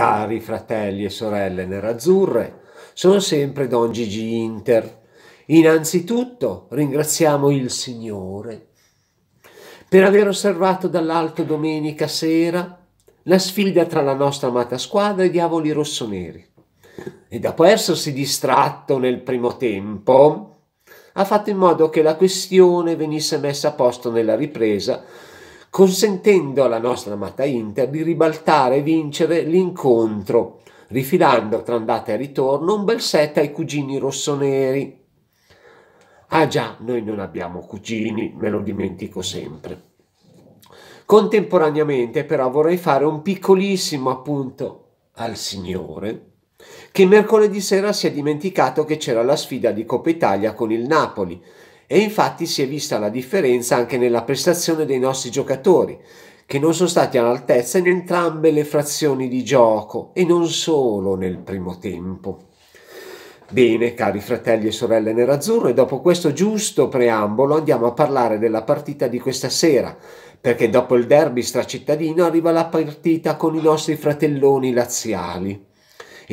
Cari fratelli e sorelle nerazzurre, sono sempre Don Gigi Inter. Innanzitutto ringraziamo il Signore per aver osservato dall'alto domenica sera la sfida tra la nostra amata squadra e i diavoli rossoneri. E dopo essersi distratto nel primo tempo, ha fatto in modo che la questione venisse messa a posto nella ripresa consentendo alla nostra amata Inter di ribaltare e vincere l'incontro, rifilando tra andata e ritorno un bel set ai cugini rossoneri. Ah già, noi non abbiamo cugini, me lo dimentico sempre. Contemporaneamente però vorrei fare un piccolissimo appunto al Signore che mercoledì sera si è dimenticato che c'era la sfida di Coppa Italia con il Napoli e infatti si è vista la differenza anche nella prestazione dei nostri giocatori, che non sono stati all'altezza in entrambe le frazioni di gioco e non solo nel primo tempo. Bene, cari fratelli e sorelle nerazzurro, e dopo questo giusto preambolo andiamo a parlare della partita di questa sera, perché dopo il derby stracittadino arriva la partita con i nostri fratelloni laziali.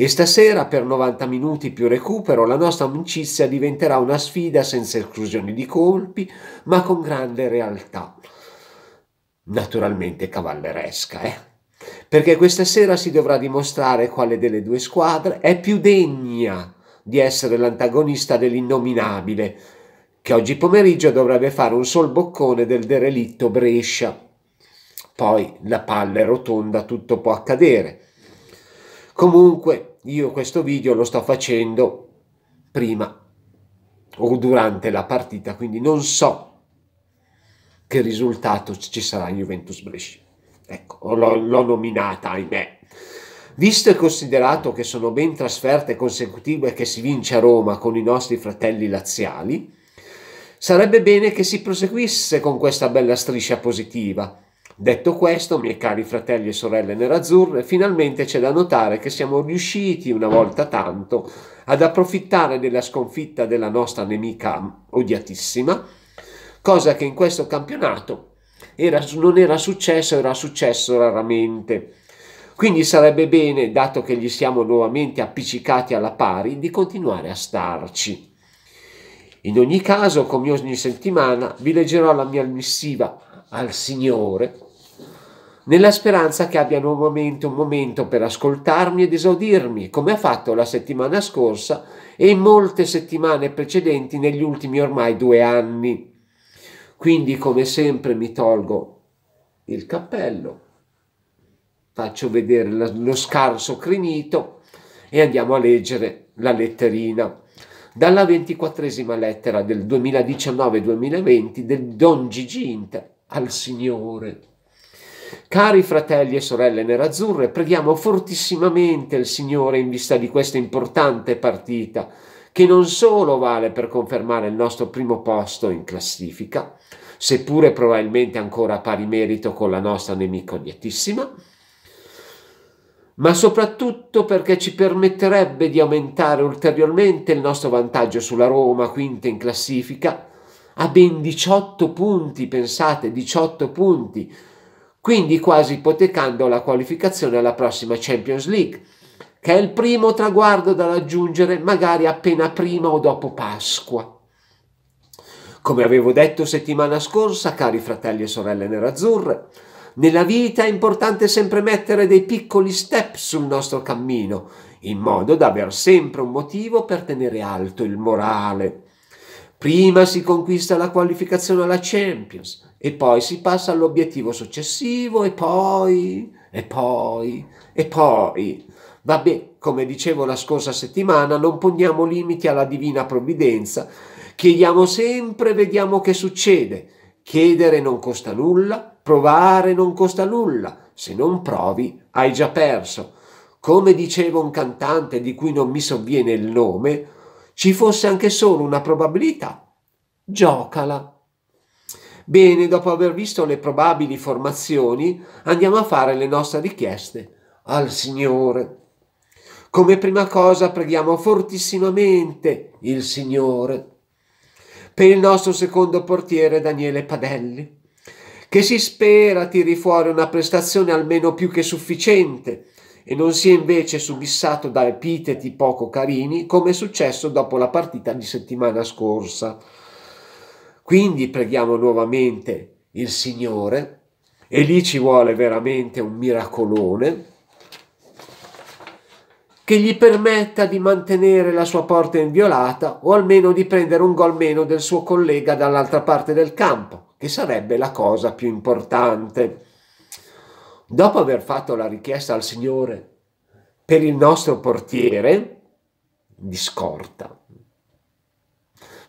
E stasera per 90 minuti più recupero la nostra amicizia diventerà una sfida senza esclusioni di colpi, ma con grande realtà. Naturalmente cavalleresca, eh? Perché questa sera si dovrà dimostrare quale delle due squadre è più degna di essere l'antagonista dell'innominabile, che oggi pomeriggio dovrebbe fare un sol boccone del derelitto Brescia. Poi la palla è rotonda, tutto può accadere. Comunque, io questo video lo sto facendo prima o durante la partita, quindi non so che risultato ci sarà in Juventus Brescia. Ecco, l'ho, nominata, ahimè. Visto e considerato che sono ben trasferte consecutive che si vince a Roma con i nostri fratelli laziali, sarebbe bene che si proseguisse con questa bella striscia positiva Detto questo, miei cari fratelli e sorelle nerazzurre, finalmente c'è da notare che siamo riusciti una volta tanto ad approfittare della sconfitta della nostra nemica odiatissima, cosa che in questo campionato era, non era successo, era successo raramente. Quindi sarebbe bene, dato che gli siamo nuovamente appiccicati alla pari, di continuare a starci. In ogni caso, come ogni settimana, vi leggerò la mia missiva al Signore nella speranza che abbiano nuovamente un momento per ascoltarmi ed esaudirmi, come ha fatto la settimana scorsa e in molte settimane precedenti negli ultimi ormai due anni. Quindi, come sempre, mi tolgo il cappello, faccio vedere lo scarso crinito e andiamo a leggere la letterina dalla ventiquattresima lettera del 2019-2020 del Don Giginta al Signore. Cari fratelli e sorelle nerazzurre, preghiamo fortissimamente il Signore in vista di questa importante partita, che non solo vale per confermare il nostro primo posto in classifica, seppure probabilmente ancora a pari merito con la nostra nemica odiatissima, ma soprattutto perché ci permetterebbe di aumentare ulteriormente il nostro vantaggio sulla Roma, quinta in classifica, a ben 18 punti, pensate, 18 punti, quindi quasi ipotecando la qualificazione alla prossima Champions League, che è il primo traguardo da raggiungere magari appena prima o dopo Pasqua. Come avevo detto settimana scorsa, cari fratelli e sorelle nerazzurre, nella vita è importante sempre mettere dei piccoli step sul nostro cammino, in modo da aver sempre un motivo per tenere alto il morale. Prima si conquista la qualificazione alla Champions, e poi si passa all'obiettivo successivo e poi e poi e poi. Vabbè, come dicevo la scorsa settimana, non poniamo limiti alla divina provvidenza, chiediamo sempre, vediamo che succede. Chiedere non costa nulla, provare non costa nulla, se non provi hai già perso. Come diceva un cantante di cui non mi sovviene il nome, ci fosse anche solo una probabilità, giocala. Bene, dopo aver visto le probabili formazioni, andiamo a fare le nostre richieste al Signore. Come prima cosa preghiamo fortissimamente il Signore per il nostro secondo portiere Daniele Padelli che si spera tiri fuori una prestazione almeno più che sufficiente e non sia invece subissato da epiteti poco carini come è successo dopo la partita di settimana scorsa. Quindi preghiamo nuovamente il Signore e lì ci vuole veramente un miracolone che gli permetta di mantenere la sua porta inviolata o almeno di prendere un gol meno del suo collega dall'altra parte del campo, che sarebbe la cosa più importante. Dopo aver fatto la richiesta al Signore per il nostro portiere di scorta,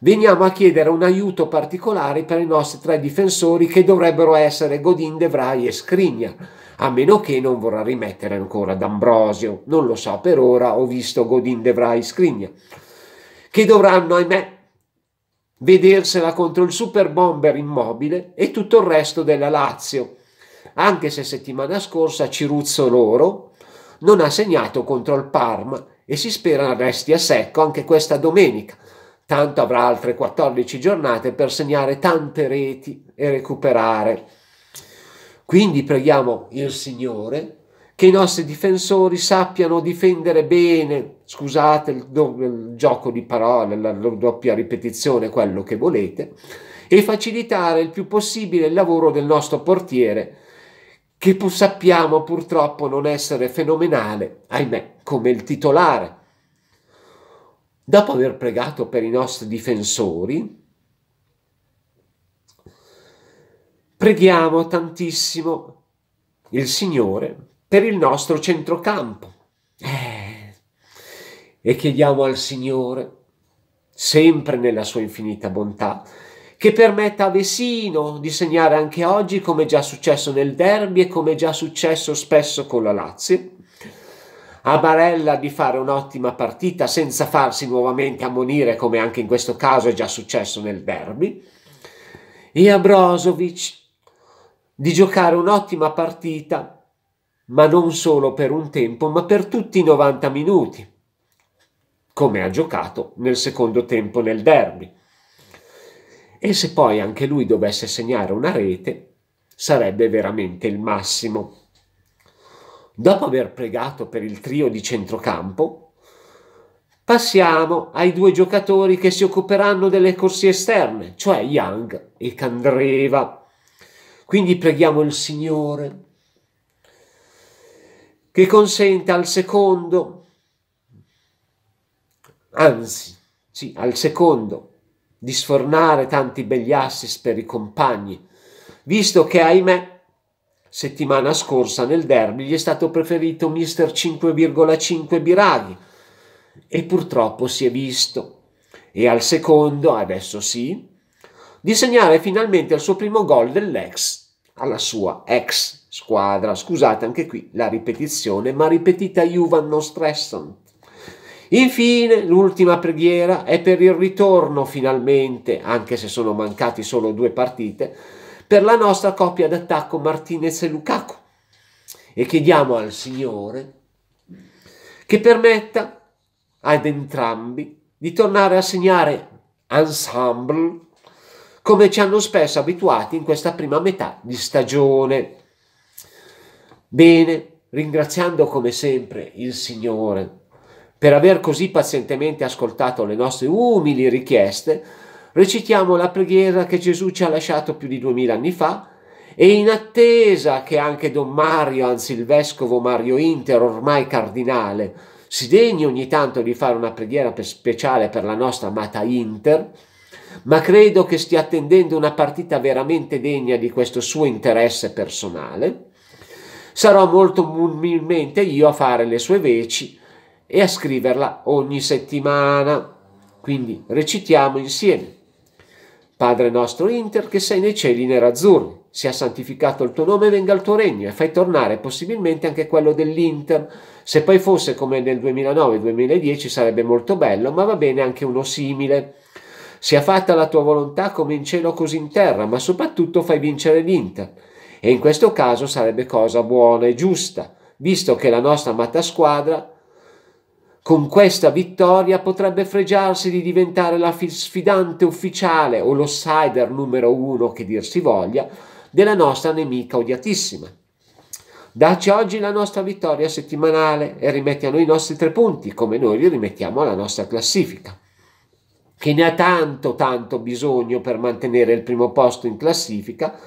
veniamo a chiedere un aiuto particolare per i nostri tre difensori che dovrebbero essere Godin, De Vrij e Skriniar, a meno che non vorrà rimettere ancora D'Ambrosio, non lo so per ora, ho visto Godin, De Vrij e Skriniar, che dovranno, ahimè, vedersela contro il super bomber immobile e tutto il resto della Lazio, anche se settimana scorsa Ciruzzo loro non ha segnato contro il Parma e si spera resti a secco anche questa domenica tanto avrà altre 14 giornate per segnare tante reti e recuperare. Quindi preghiamo il Signore che i nostri difensori sappiano difendere bene, scusate il, do, il gioco di parole, la doppia ripetizione, quello che volete, e facilitare il più possibile il lavoro del nostro portiere, che sappiamo purtroppo non essere fenomenale, ahimè, come il titolare Dopo aver pregato per i nostri difensori, preghiamo tantissimo il Signore per il nostro centrocampo. Eh, e chiediamo al Signore, sempre nella sua infinita bontà, che permetta a Vesino di segnare anche oggi, come già successo nel derby e come già successo spesso con la Lazio, a Barella di fare un'ottima partita senza farsi nuovamente ammonire come anche in questo caso è già successo nel derby e a Brozovic di giocare un'ottima partita ma non solo per un tempo ma per tutti i 90 minuti come ha giocato nel secondo tempo nel derby e se poi anche lui dovesse segnare una rete sarebbe veramente il massimo Dopo aver pregato per il trio di centrocampo, passiamo ai due giocatori che si occuperanno delle corsie esterne, cioè Young e Candreva. Quindi preghiamo il Signore che consenta al secondo, anzi, sì, al secondo, di sfornare tanti begli assist per i compagni, visto che, ahimè, Settimana scorsa nel derby gli è stato preferito Mister 5,5 Biraghi e purtroppo si è visto. E al secondo, adesso sì, di segnare finalmente il suo primo gol dell'ex, alla sua ex squadra. Scusate anche qui la ripetizione, ma ripetita Juvan non stressant. Infine, l'ultima preghiera è per il ritorno finalmente, anche se sono mancati solo due partite, per la nostra coppia d'attacco Martinez e Lukaku. E chiediamo al Signore che permetta ad entrambi di tornare a segnare ensemble come ci hanno spesso abituati in questa prima metà di stagione. Bene, ringraziando come sempre il Signore per aver così pazientemente ascoltato le nostre umili richieste, recitiamo la preghiera che Gesù ci ha lasciato più di duemila anni fa e in attesa che anche Don Mario, anzi il vescovo Mario Inter, ormai cardinale, si degni ogni tanto di fare una preghiera per speciale per la nostra amata Inter, ma credo che stia attendendo una partita veramente degna di questo suo interesse personale, sarò molto umilmente io a fare le sue veci e a scriverla ogni settimana. Quindi recitiamo insieme. Padre nostro Inter, che sei nei cieli nerazzurri, sia santificato il tuo nome e venga il tuo regno e fai tornare possibilmente anche quello dell'Inter. Se poi fosse come nel 2009-2010 sarebbe molto bello, ma va bene anche uno simile. Sia fatta la tua volontà come in cielo così in terra, ma soprattutto fai vincere l'Inter. E in questo caso sarebbe cosa buona e giusta, visto che la nostra amata squadra con questa vittoria potrebbe fregiarsi di diventare la sfidante ufficiale o l'outsider numero uno che dir si voglia della nostra nemica odiatissima. Dacci oggi la nostra vittoria settimanale e rimetti a noi i nostri tre punti, come noi li rimettiamo alla nostra classifica, che ne ha tanto tanto bisogno per mantenere il primo posto in classifica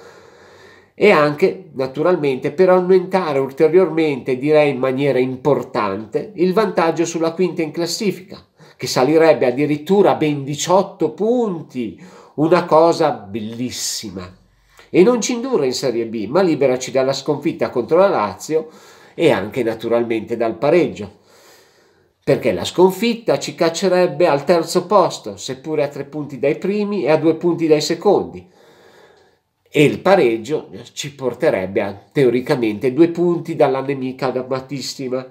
e anche naturalmente per aumentare ulteriormente, direi in maniera importante, il vantaggio sulla quinta in classifica, che salirebbe addirittura ben 18 punti, una cosa bellissima. E non ci indurre in Serie B, ma liberaci dalla sconfitta contro la Lazio e anche naturalmente dal pareggio. Perché la sconfitta ci caccerebbe al terzo posto, seppure a tre punti dai primi e a due punti dai secondi e il pareggio ci porterebbe a teoricamente due punti dalla nemica amatissima.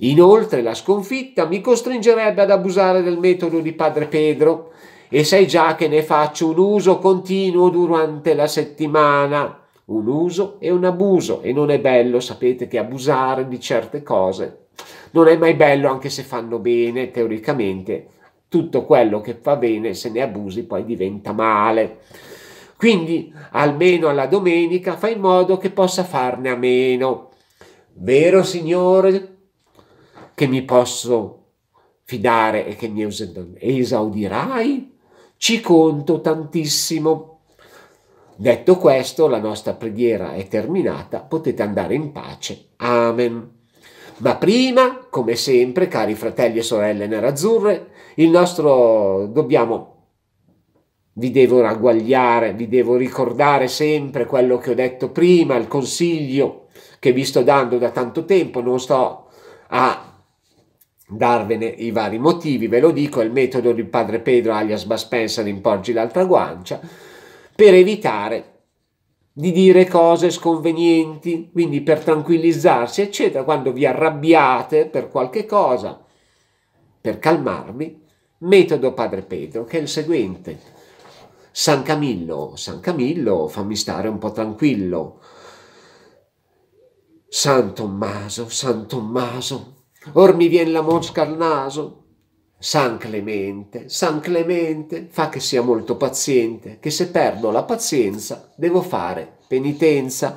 Inoltre la sconfitta mi costringerebbe ad abusare del metodo di padre Pedro e sai già che ne faccio un uso continuo durante la settimana. Un uso e un abuso e non è bello, sapete che abusare di certe cose non è mai bello anche se fanno bene teoricamente. Tutto quello che fa bene se ne abusi poi diventa male. Quindi almeno alla domenica fa in modo che possa farne a meno. Vero Signore che mi posso fidare e che mi esaudirai? Ci conto tantissimo. Detto questo, la nostra preghiera è terminata, potete andare in pace. Amen. Ma prima, come sempre, cari fratelli e sorelle nerazzurre, il nostro dobbiamo vi devo ragguagliare, vi devo ricordare sempre quello che ho detto prima, il consiglio che vi sto dando da tanto tempo, non sto a darvene i vari motivi, ve lo dico, è il metodo di padre Pedro alias Baspenser in Porgi l'altra guancia, per evitare di dire cose sconvenienti, quindi per tranquillizzarsi, eccetera, quando vi arrabbiate per qualche cosa, per calmarvi, metodo padre Pedro, che è il seguente. San Camillo, San Camillo, fammi stare un po' tranquillo. San Tommaso, San Tommaso, or mi vien la mosca al naso. San Clemente, San Clemente, fa che sia molto paziente, che se perdo la pazienza devo fare penitenza.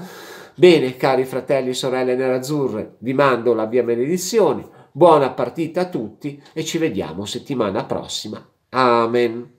Bene, cari fratelli e sorelle nerazzurre, vi mando la mia benedizione, buona partita a tutti e ci vediamo settimana prossima. Amen.